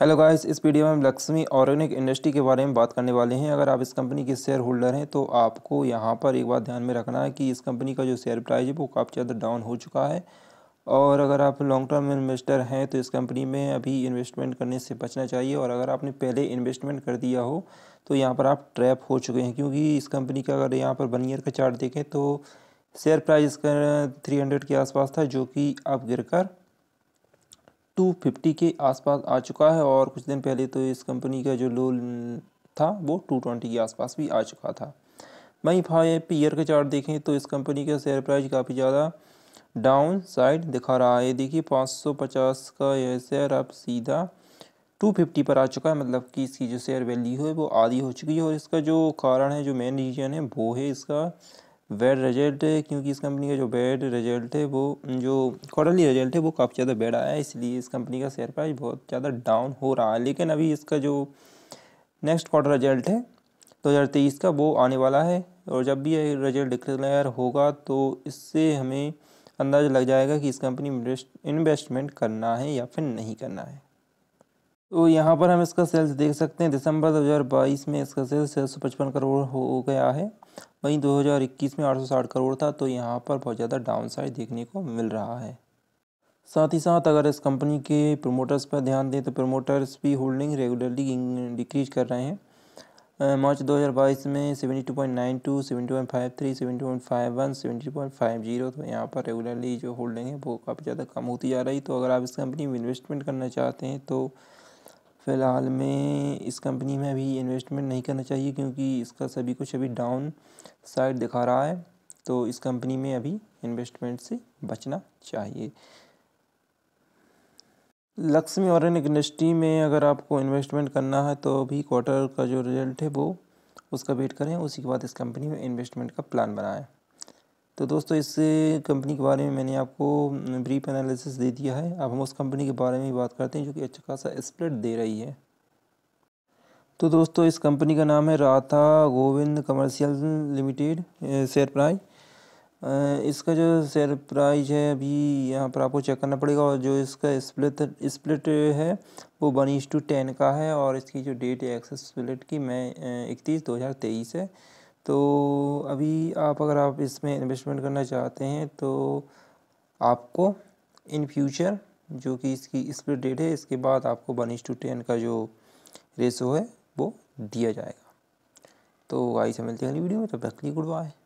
hello guys इस video में हम लक्ष्मी ऑर्गेनिक इंडस्ट्री के बारे में बात करने वाले हैं अगर आप इस कंपनी के शेयर होल्डर हैं तो आपको यहां पर एक बात ध्यान में रखना है कि इस कंपनी का जो शेयर प्राइस है वो काफ़ी ज़्यादा डाउन हो चुका है और अगर आप लॉन्ग टर्म इन्वेस्टर हैं तो इस कंपनी में अभी इन्वेस्टमेंट करने से बचना चाहिए और अगर आपने पहले इन्वेस्टमेंट कर दिया हो तो यहाँ पर आप ट्रैप हो चुके हैं क्योंकि इस कंपनी का अगर यहाँ पर वन ईयर का चार्ट देखें तो शेयर प्राइस इसका थ्री हंड्रेड के आसपास था जो कि अब गिर 250 के आसपास आ चुका है और कुछ दिन पहले तो इस कंपनी का जो लो था वो 220 के आसपास भी आ चुका था वहीं पी पीयर का चार्ट देखें तो इस कंपनी का शेयर प्राइस काफ़ी ज़्यादा डाउन साइड दिखा रहा है देखिए 550 का यह शेयर अब सीधा 250 पर आ चुका है मतलब कि इसकी जो शेयर वैल्यू है वो आधी हो चुकी है और इसका जो कारण है जो मेन रीज़न है वो है इसका बैड रिजल्ट है क्योंकि इस कंपनी का जो बैड रिजल्ट है वो जो क्वार्टरली रिजल्ट है वो काफ़ी ज़्यादा बैड आया है इसलिए इस कंपनी का शेयर प्राइस बहुत ज़्यादा डाउन हो रहा है लेकिन अभी इसका जो नेक्स्ट क्वार्टर रिजल्ट है दो हज़ार तेईस का वो आने वाला है और जब भी ये रिजल्ट डिक्लेयर होगा तो इससे हमें अंदाज़ा लग जाएगा कि इस कंपनी में इन्वेस्टमेंट करना है या फिर नहीं करना है तो यहाँ पर हम इसका सेल्स देख सकते हैं दिसंबर 2022 में इसका सेल्स छः सौ पचपन करोड़ हो गया है वहीं 2021 में 860 करोड़ था तो यहाँ पर बहुत ज़्यादा डाउन साइड देखने को मिल रहा है साथ ही साथ अगर इस कंपनी के प्रमोटर्स पर ध्यान दें तो प्रमोटर्स भी होल्डिंग रेगुलरली डिक्रीज कर रहे हैं मार्च 2022 में 72.92, 72.53, 72.51, 72.50 तो यहाँ पर रेगुलरली जो होल्डिंग है वो काफ़ी ज़्यादा कम होती जा रही तो अगर आप इस कंपनी में इन्वेस्टमेंट करना चाहते हैं तो फ़िलहाल में इस कंपनी में अभी इन्वेस्टमेंट नहीं करना चाहिए क्योंकि इसका सभी कुछ अभी डाउन साइड दिखा रहा है तो इस कंपनी में अभी इन्वेस्टमेंट से बचना चाहिए लक्ष्मी ऑर्गेनिक इंडस्ट्री में अगर आपको इन्वेस्टमेंट करना है तो अभी क्वार्टर का जो रिजल्ट है वो उसका वेट करें उसी के बाद इस कंपनी में इन्वेस्टमेंट का प्लान बनाएं तो दोस्तों इस कंपनी के बारे में मैंने आपको ब्रीफ एनालिसिस दे दिया है अब हम उस कंपनी के बारे में ही बात करते हैं जो कि अच्छा खासा स्प्लिट दे रही है तो दोस्तों इस कंपनी का नाम है Radha Govind commercial limited share price इसका जो शेयर प्राइस है अभी यहाँ पर आपको चेक करना पड़ेगा और जो इसका स्प्लिट स्प्लिट है वो वन इस टू टेन का है और इसकी जो डेट है एक्सेस स्प्लिट की मैं इकतीस दो हज़ार तेईस है तो अभी आप अगर आप इसमें इन्वेस्टमेंट करना चाहते हैं तो आपको इन फ्यूचर जो कि इसकी स्प्लिट डेट है इसके बाद आपको वन इस टू टेन का जो रेसो है वो दिया जाएगा तो आई से मिलते हैं अगली वीडियो में तब तक लिए गुड बाय